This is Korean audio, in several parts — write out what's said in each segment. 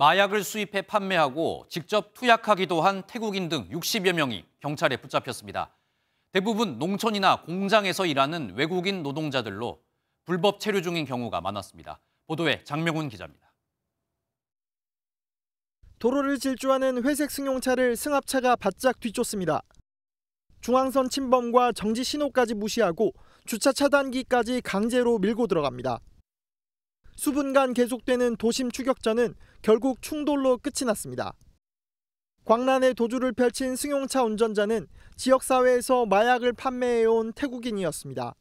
마약을 수입해 판매하고 직접 투약하기도 한 태국인 등 60여 명이 경찰에 붙잡혔습니다. 대부분 농촌이나 공장에서 일하는 외국인 노동자들로 불법 체류 중인 경우가 많았습니다. 보도에 장명훈 기자입니다. 도로를 질주하는 회색 승용차를 승합차가 바짝 뒤쫓습니다. 중앙선 침범과 정지 신호까지 무시하고 주차 차단기까지 강제로 밀고 들어갑니다. 수분간 계속되는 도심 추격전은 결국 충돌로 끝이 났습니다. 광란의 도주를 펼친 승용차 운전자는 지역사회에서 마약을 판매해온 태국인이었습니다.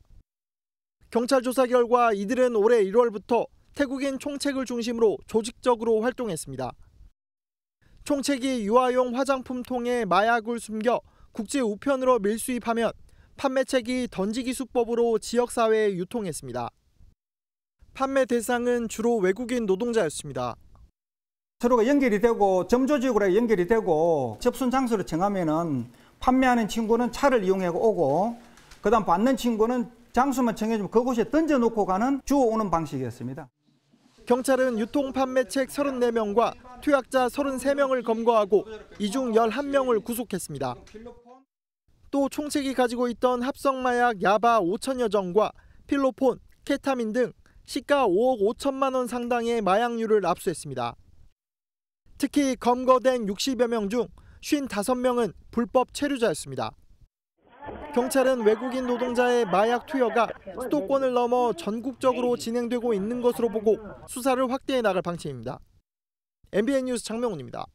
경찰 조사 결과 이들은 올해 1월부터 태국인 총책을 중심으로 조직적으로 활동했습니다. 총책이 유아용 화장품 통에 마약을 숨겨 국제 우편으로 밀수입하면 판매책이 던지기 수법으로 지역사회에 유통했습니다. 판매 대상은 주로 외국인 노동자였습니다. 서로가 연결이 되고 점조지구로 연결이 되고 접순 장소를 정하면은 판매하는 친구는 차를 이용하 오고 그다음 받는 친구는 장소만 정해주면 그곳에 던져놓고 가는 주워 오는 방식이었습니다. 경찰은 유통 판매책 34명과 투약자 33명을 검거하고 이 중 11명을 구속했습니다. 또 총책이 가지고 있던 합성마약 야바 5천여 정과 필로폰, 케타민 등 시가 5억 5천만 원 상당의 마약류를 압수했습니다. 특히 검거된 60여 명중 55명은 불법 체류자였습니다. 경찰은 외국인 노동자의 마약 투여가 수도권을 넘어 전국적으로 진행되고 있는 것으로 보고 수사를 확대해 나갈 방침입니다. MBN 뉴스 장명훈입니다.